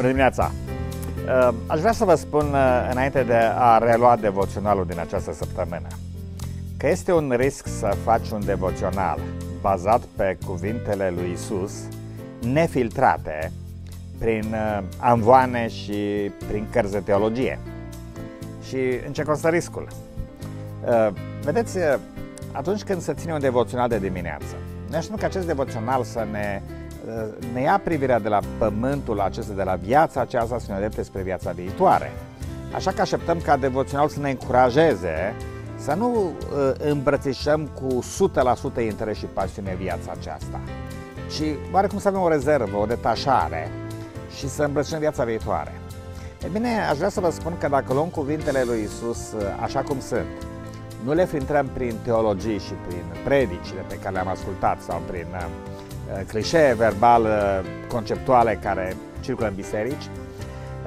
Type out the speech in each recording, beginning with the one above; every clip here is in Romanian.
Bună dimineața! Ehm, aș vrea să vă spun eh, înainte de a relua devoționalul din această săptămână că este un risc să faci un devoțional bazat pe cuvintele lui Isus, nefiltrate prin eh, anvoane și prin cărți de teologie. Și în ce constă riscul? Ehm, vedeți, eh, atunci când se ține un devoțional de dimineață, ne așteptăm că acest devoțional să ne Uh, ne ia privirea de la pământul acesta, de la viața aceasta, să ne adepte spre viața viitoare. Așa că așteptăm ca devoțional să ne încurajeze să nu uh, îmbrățișăm cu 100% interes și pasiune viața aceasta, ci oarecum să avem o rezervă, o detașare și să îmbrățișăm viața viitoare. E bine, aș vrea să vă spun că dacă luăm cuvintele lui Isus uh, așa cum sunt, nu le filtrăm prin teologii și prin predicile pe care le-am ascultat sau prin Uh, clișee verbal uh, conceptuale care circulă în biserici,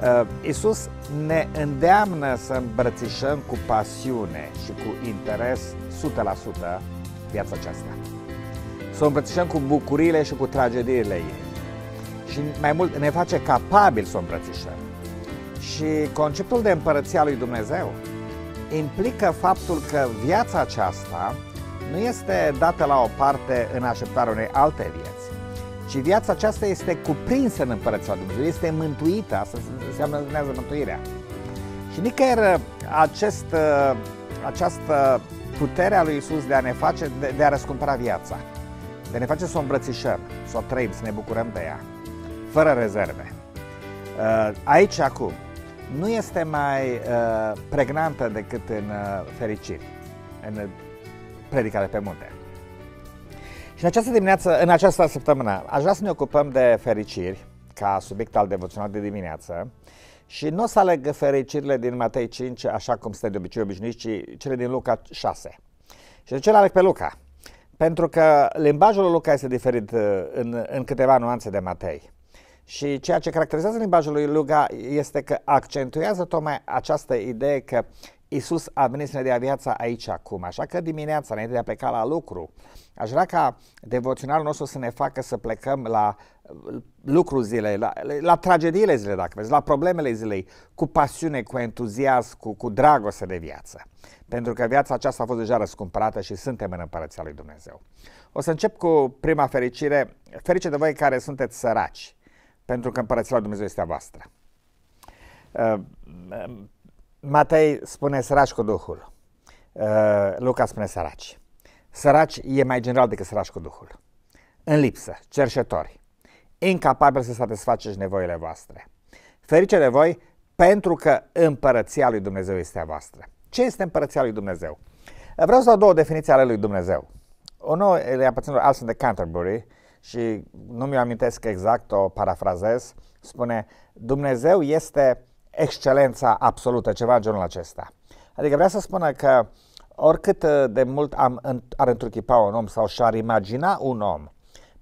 uh, Isus ne îndeamnă să îmbrățișăm cu pasiune și cu interes 100% viața aceasta. Să o îmbrățișăm cu bucurile și cu tragediile ei. Și mai mult ne face capabil să o îmbrățișăm. Și conceptul de împărăția lui Dumnezeu implică faptul că viața aceasta nu este dată la o parte în așteptarea unei alte vieți, ci viața aceasta este cuprinsă în Împărăția Lui Dumnezeu, este mântuită, asta înseamnă mântuirea. Și nicăieri acest, această putere a lui Isus de a ne face, de, de a răscumpăra viața, de a ne face să o îmbrățișăm, să o trăim, să ne bucurăm de ea, fără rezerve. Uh, aici, acum, nu este mai uh, pregnantă decât în uh, fericire, în de pe munte. Și în această dimineață, în această săptămână, aș vrea să ne ocupăm de fericiri ca subiect al devoțional de dimineață și nu o să aleg fericirile din Matei 5, așa cum sunt de obicei obișnuiți, ci cele din Luca 6. Și de ce le aleg pe Luca? Pentru că limbajul lui Luca este diferit uh, în, în câteva nuanțe de Matei. Și ceea ce caracterizează limbajul lui Luca este că accentuează tocmai această idee că Isus a venit să ne dea viața aici acum, așa că dimineața, înainte de a pleca la lucru, aș vrea ca devoționalul nostru să ne facă să plecăm la uh, lucru zilei, la, la tragediile zilei, dacă vezi, la problemele zilei, cu pasiune, cu entuziasm, cu, cu dragoste de viață. Pentru că viața aceasta a fost deja răscumpărată și suntem în Împărăția lui Dumnezeu. O să încep cu prima fericire, ferice de voi care sunteți săraci, pentru că împărăția lui Dumnezeu este a voastră. Uh, Matei spune săraci cu Duhul, uh, Luca spune săraci. Săraci e mai general decât săraci cu Duhul. În lipsă, cerșetori, incapabili să satisfaceți nevoile voastre. Ferice de voi pentru că împărăția lui Dumnezeu este a voastră. Ce este împărăția lui Dumnezeu? Vreau să dau două definiții ale lui Dumnezeu. nouă, le aparține lui Alson de Canterbury, și nu mi-o amintesc exact, o parafrazez, spune Dumnezeu este excelența absolută, ceva genul acesta. Adică vrea să spună că oricât uh, de mult am, ar întruchipa un om sau și-ar imagina un om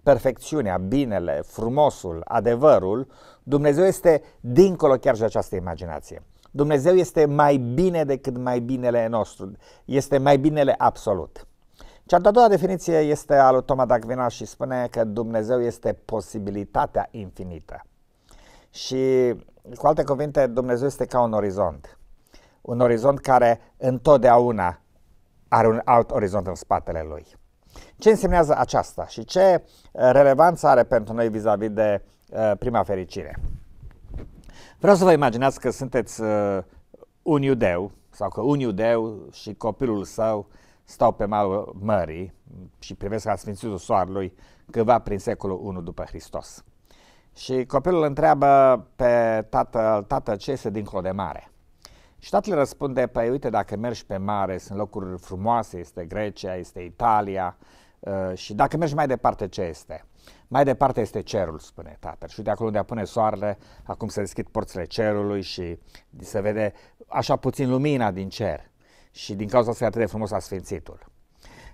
perfecțiunea, binele, frumosul, adevărul, Dumnezeu este dincolo chiar de această imaginație. Dumnezeu este mai bine decât mai binele nostru, este mai binele absolut. Cea de-a doua definiție este a lui Toma Dacvina și spune că Dumnezeu este posibilitatea infinită. Și cu alte cuvinte, Dumnezeu este ca un orizont. Un orizont care întotdeauna are un alt orizont în spatele lui. Ce înseamnă aceasta și ce uh, relevanță are pentru noi vis-a-vis -vis de uh, prima fericire? Vreau să vă imaginați că sunteți uh, un iudeu sau că un iudeu și copilul său uh, stau pe malul mării și privesc la Sfințitul Soarelui câva prin secolul 1 după Hristos. Și copilul întreabă pe tatăl, tată, ce este dincolo de mare? Și tatăl răspunde, păi uite, dacă mergi pe mare, sunt locuri frumoase, este Grecia, este Italia, uh, și dacă mergi mai departe, ce este? Mai departe este cerul, spune tatăl. Și de acolo unde apune soarele, acum se deschid porțile cerului și se vede așa puțin lumina din cer și din cauza asta e atât de frumos sfințitul.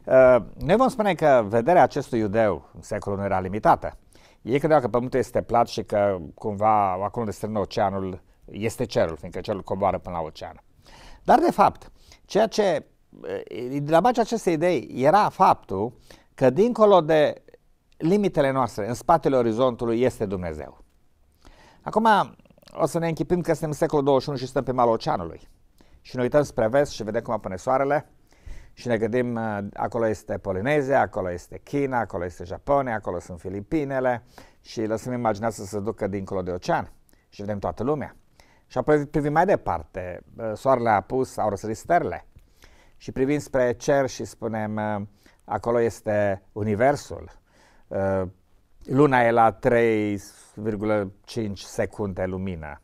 Uh, noi vom spune că vederea acestui iudeu în secolul nu era limitată. Ei credeau că pământul este plat și că cumva acolo unde strână oceanul este cerul, fiindcă cerul coboară până la ocean. Dar de fapt, ceea ce uh, de la bacea acestei idei era faptul că dincolo de limitele noastre, în spatele orizontului, este Dumnezeu. Acum, o să ne închipim că suntem în secolul 21 și stăm pe malul oceanului și ne uităm spre vest și vedem cum apune soarele și ne gândim, uh, acolo este Polinezia, acolo este China, acolo este Japonia, acolo sunt Filipinele și lăsăm imaginea să se ducă dincolo de ocean și vedem toată lumea. Și apoi privim mai departe, uh, soarele a apus, au răsărit stările și privim spre cer și spunem, uh, acolo este universul, luna e la 3,5 secunde lumină,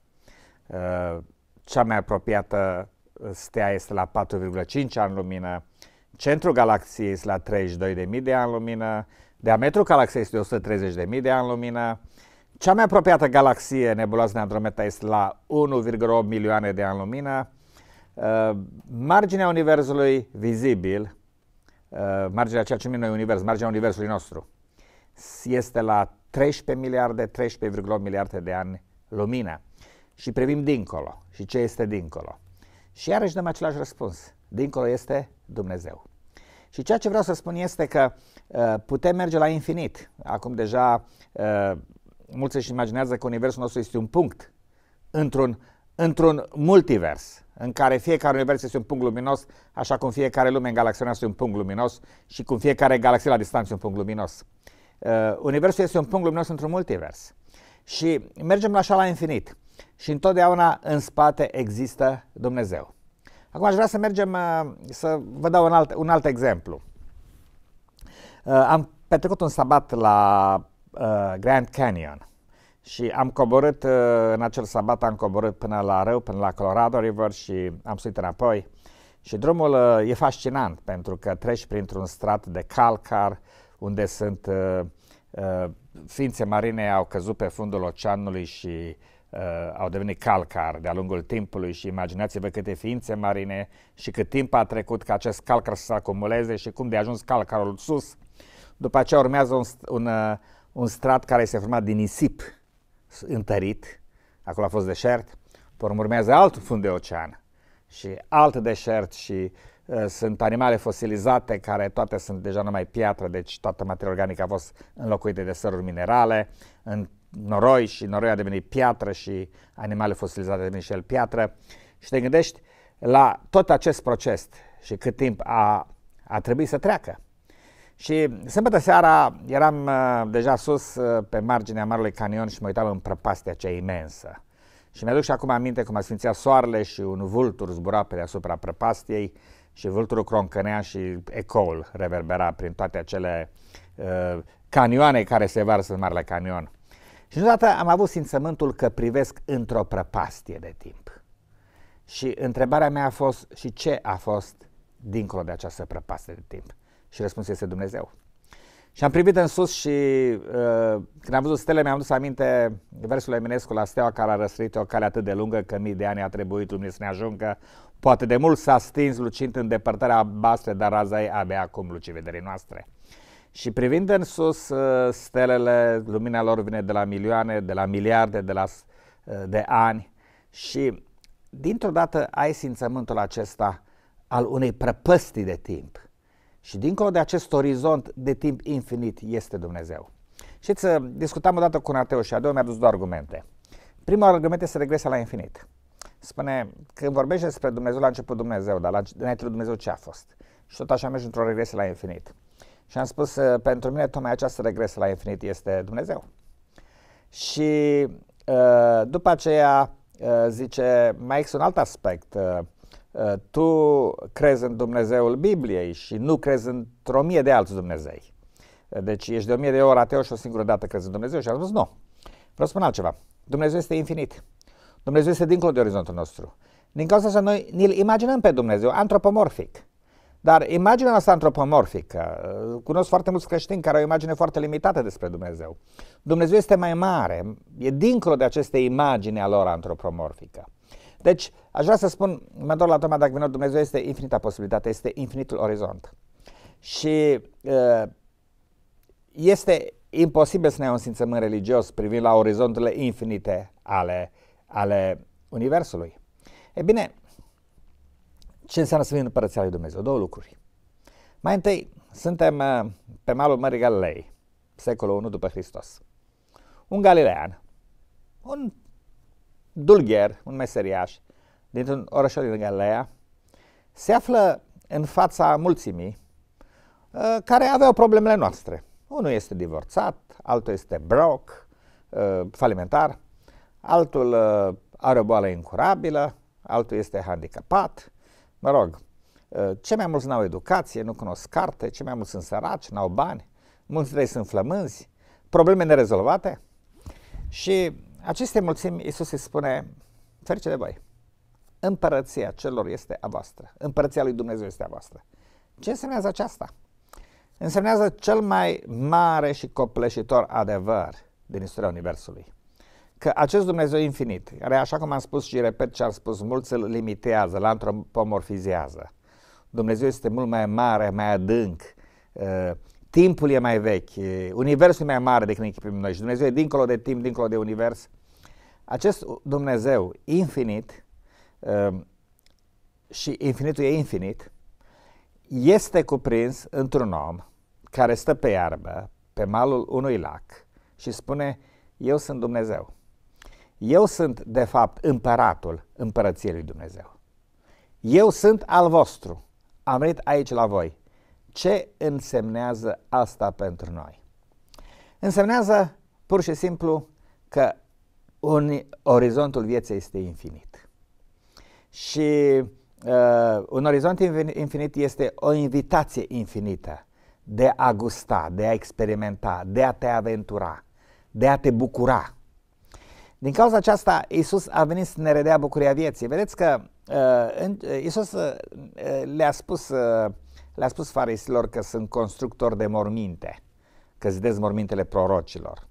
cea mai apropiată stea este la 4,5 ani lumină, centrul galaxiei este la 32.000 de ani lumină, diametrul galaxiei este de 130.000 de ani lumină, cea mai apropiată galaxie nebuloasă de Andromeda este la 1,8 milioane de ani lumină. Uh, marginea Universului vizibil, uh, marginea ceea ce numim noi Univers, marginea Universului nostru, este la 13 miliarde, 13,8 miliarde de ani lumină. Și privim dincolo. Și ce este dincolo? Și iarăși dăm același răspuns. Dincolo este Dumnezeu. Și ceea ce vreau să spun este că uh, putem merge la infinit. Acum deja uh, mulți își imaginează că universul nostru este un punct într-un, într-un multivers în care fiecare univers este un punct luminos, așa cum fiecare lume în galaxia noastră este un punct luminos și cum fiecare galaxie la distanță este un punct luminos. Uh, universul este un punct luminos într-un multivers. Și mergem așa la infinit și întotdeauna în spate există Dumnezeu. Acum aș vrea să mergem, uh, să vă dau un alt, un alt exemplu. Uh, am petrecut un sabat la uh, Grand Canyon și am coborât, în acel sabat am coborât până la râu, până la Colorado River și am suit înapoi. Și drumul e fascinant pentru că treci printr-un strat de calcar unde sunt ființe marine au căzut pe fundul oceanului și uh, au devenit calcar de-a lungul timpului și imaginați-vă câte ființe marine și cât timp a trecut ca acest calcar să se acumuleze și cum de ajuns calcarul sus. După aceea urmează un, un, uh, un strat care este format din nisip întărit, acolo a fost deșert, pe urmează alt fund de ocean și alt deșert și uh, sunt animale fosilizate care toate sunt deja numai piatră, deci toată materia organică a fost înlocuită de săruri minerale. În noroi și noroi a devenit piatră și animale fosilizate a devenit și el piatră și te gândești la tot acest proces și cât timp a, a trebuit să treacă. Și sâmbătă seara eram uh, deja sus uh, pe marginea Marelui Canion și mă uitam în prăpastia cea imensă. Și mi-aduc și acum aminte cum a sfințea soarele și un vultur zbura pe deasupra prăpastiei și vulturul croncănea și ecoul reverbera prin toate acele uh, canioane care se varsă în Marele Canion. Și niciodată am avut simțământul că privesc într-o prăpastie de timp. Și întrebarea mea a fost și ce a fost dincolo de această prăpastie de timp. Și răspunsul este Dumnezeu. Și am privit în sus și uh, când am văzut stele mi-am dus aminte versul Eminescu la steaua care a răsărit o cale atât de lungă că mii de ani a trebuit lumii să ne ajungă. Poate de mult s-a stins lucind în depărtarea albastră, dar raza ei abia acum lucii vederii noastre. Și privind în sus, uh, stelele, lumina lor vine de la milioane, de la miliarde de, la, uh, de ani și dintr-o dată ai simțământul acesta al unei prăpăstii de timp. Și dincolo de acest orizont de timp infinit este Dumnezeu. Știți, uh, discutam odată cu un ateu și a doua mi-a dus două argumente. Primul argument este regresia la infinit. Spune, când vorbește despre Dumnezeu, la început Dumnezeu, dar la, înainte Dumnezeu ce a fost? Și tot așa mergi într-o regresie la infinit. Și am spus, ă, pentru mine tocmai această regresă la infinit este Dumnezeu. Și ă, după aceea ă, zice, mai există un alt aspect. Tu crezi în Dumnezeul Bibliei și nu crezi într-o mie de alți Dumnezei. Deci ești de o mie de ori ateu și o singură dată crezi în Dumnezeu și am spus nu. Vreau să spun altceva. Dumnezeu este infinit. Dumnezeu este dincolo de orizontul nostru. Din cauza asta noi ne-l imaginăm pe Dumnezeu antropomorfic. Dar imaginea asta antropomorfică, cunosc foarte mulți creștini care au o imagine foarte limitată despre Dumnezeu. Dumnezeu este mai mare, e dincolo de aceste imagini a lor antropomorfică. Deci, aș vrea să spun, mă întorc la Toma Dagvinot, Dumnezeu este infinita posibilitate, este infinitul orizont. Și ă, este imposibil să ne ai un simțământ religios privind la orizonturile infinite ale, ale Universului. E bine, ce înseamnă să fim în Împărăția lui Dumnezeu? Două lucruri. Mai întâi, suntem uh, pe malul Mării Galilei, secolul I după Hristos. Un galilean, un dulgher, un meseriaș, dintr-un oraș din Galileea, se află în fața mulțimii uh, care aveau problemele noastre. Unul este divorțat, altul este broc, uh, falimentar, altul are o boală incurabilă, altul este handicapat, mă rog, ă, ce mai mulți n-au educație, nu cunosc carte, ce mai mulți sunt săraci, n-au bani, mulți dintre ei sunt flămânzi, probleme nerezolvate și aceste mulțimi, Iisus îi spune, ferice de voi, împărăția celor este a voastră, împărăția lui Dumnezeu este a voastră. Ce însemnează aceasta? Însemnează cel mai mare și copleșitor adevăr din istoria Universului că acest Dumnezeu infinit, care, așa cum am spus și repet ce am spus mulți, îl limitează, îl antropomorfizează. Dumnezeu este mult mai mare, mai adânc, uh, timpul e mai vechi, universul e mai mare decât ne închipim noi și Dumnezeu e dincolo de timp, dincolo de univers. Acest Dumnezeu infinit uh, și infinitul e infinit, este cuprins într-un om care stă pe iarbă, pe malul unui lac și spune, eu sunt Dumnezeu. Eu sunt, de fapt, împăratul împărăției lui Dumnezeu. Eu sunt al vostru. Am venit aici la voi. Ce însemnează asta pentru noi? Însemnează pur și simplu că un, orizontul vieții este infinit. Și uh, un orizont infinit este o invitație infinită de a gusta, de a experimenta, de a te aventura, de a te bucura din cauza aceasta, Isus a venit să ne redea bucuria vieții. Vedeți că uh, uh Isus uh, le-a spus, uh, le spus fariseilor că sunt constructori de morminte, că zidez mormintele prorocilor.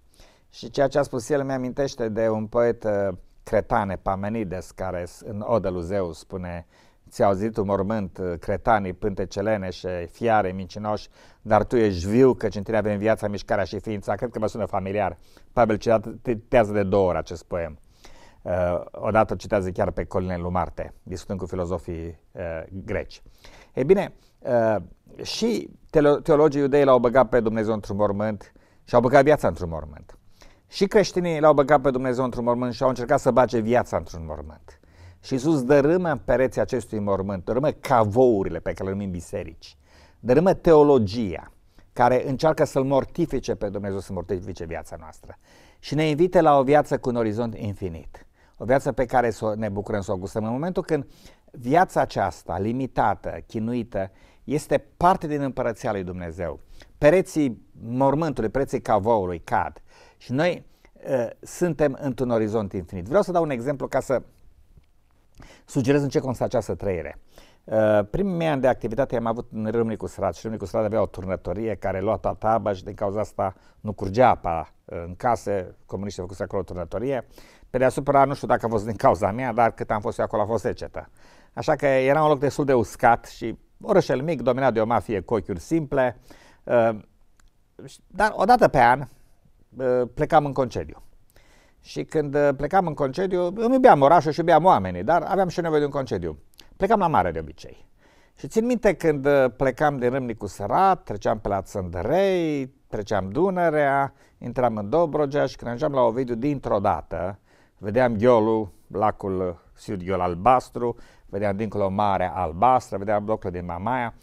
Și ceea ce a spus el mi-amintește de un poet uh, cretan, Epamenides, care în Odelul Zeus spune ți-au auzit un mormânt, uh, cretanii, pântecelene și fiare, mincinoși, dar tu ești viu, că în tine avem viața, mișcarea și ființa. Cred că mă sună familiar. Pavel citează de două ori acest poem. Uh, odată citează chiar pe Coline lui Marte, discutând cu filozofii uh, greci. Ei bine, uh, și teologii iudei l-au băgat pe Dumnezeu într-un mormânt și au băgat viața într-un mormânt. Și creștinii l-au băgat pe Dumnezeu într-un mormânt și au încercat să bage viața într-un mormânt. Și Iisus dărâmă pereții acestui mormânt, dărâmă cavourile pe care le numim biserici, dărâmă teologia care încearcă să-L mortifice pe Dumnezeu, să mortifice viața noastră și ne invite la o viață cu un orizont infinit. O viață pe care să ne bucurăm să o gustăm. În momentul când viața aceasta, limitată, chinuită, este parte din împărăția lui Dumnezeu. Pereții mormântului, pereții cavoului cad și noi uh, suntem într-un orizont infinit. Vreau să dau un exemplu ca să Sugerez în ce constă această trăire. Uh, primii mei ani de activitate am avut în Râmnicu Srat și Râmnicu Srat avea o turnătorie care lua toată aba și din cauza asta nu curgea apa uh, în case, comuniștii făcut acolo o turnătorie. Pe deasupra, nu știu dacă a fost din cauza mea, dar cât am fost eu acolo a fost secetă. Așa că era un loc destul de uscat și orășel mic, dominat de o mafie cu ochiuri simple. Uh, dar odată pe an uh, plecam în concediu și când uh, plecam în concediu, îmi iubeam orașul și iubeam oamenii, dar aveam și nevoie de un concediu. Plecam la mare de obicei. Și țin minte când uh, plecam din Râmnicu Sărat, treceam pe la Țândărei, treceam Dunărea, intram în Dobrogea și când ajungeam la Ovidiu dintr-o dată, vedeam ghiolu lacul uh, Siud Ghiol albastru, vedeam dincolo Marea Albastră, vedeam blocul din Mamaia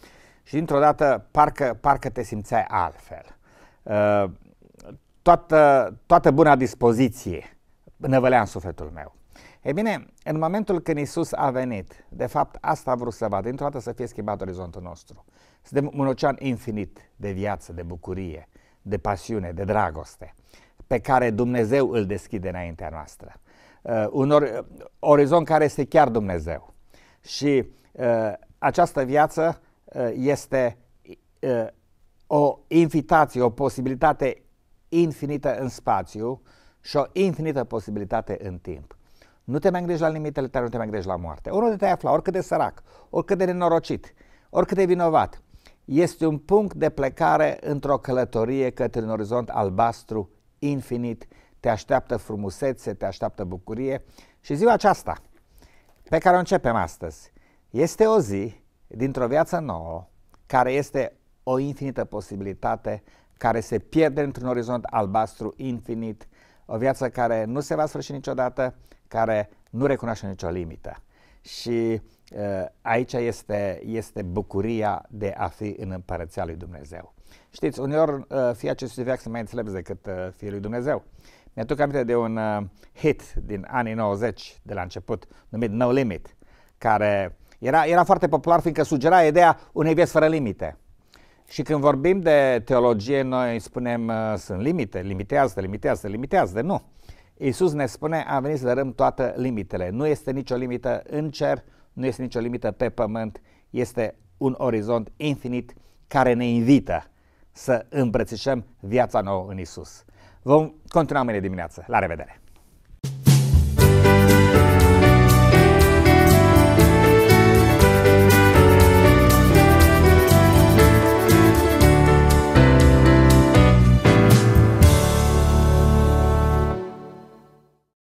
și dintr-o dată parcă, parcă te simțeai altfel. Uh, toată, toată buna dispoziție năvălea în sufletul meu. E bine, în momentul când Isus a venit, de fapt asta a vrut să vadă, dintr-o dată să fie schimbat orizontul nostru. Suntem un ocean infinit de viață, de bucurie, de pasiune, de dragoste, pe care Dumnezeu îl deschide înaintea noastră. Uh, un or- orizont care este chiar Dumnezeu. Și uh, această viață uh, este uh, o invitație, o posibilitate infinită în spațiu și o infinită posibilitate în timp. Nu te mai gândești la limitele tale, nu te mai gândești la moarte. Oriunde te afla, oricât de sărac, oricât de nenorocit, oricât de vinovat, este un punct de plecare într-o călătorie către un orizont albastru, infinit, te așteaptă frumusețe, te așteaptă bucurie și ziua aceasta pe care o începem astăzi este o zi dintr-o viață nouă care este o infinită posibilitate care se pierde într-un orizont albastru infinit, o viață care nu se va sfârși niciodată, care nu recunoaște nicio limită. Și uh, aici este, este bucuria de a fi în împărăția lui Dumnezeu. Știți, uneori uh, fii acestui viață sunt mai înțelepți decât uh, lui Dumnezeu. Mi-aduc aminte de un uh, hit din anii 90, de la început, numit No Limit, care era, era foarte popular fiindcă sugera ideea unei vieți fără limite. Și când vorbim de teologie, noi spunem uh, sunt limite, limitează, limitează, limitează. Nu. Iisus ne spune a venit să dărâm toate limitele. Nu este nicio limită în cer, nu este nicio limită pe pământ. Este un orizont infinit care ne invită să îmbrățișăm viața nouă în Isus. Vom continua mâine dimineață. La revedere!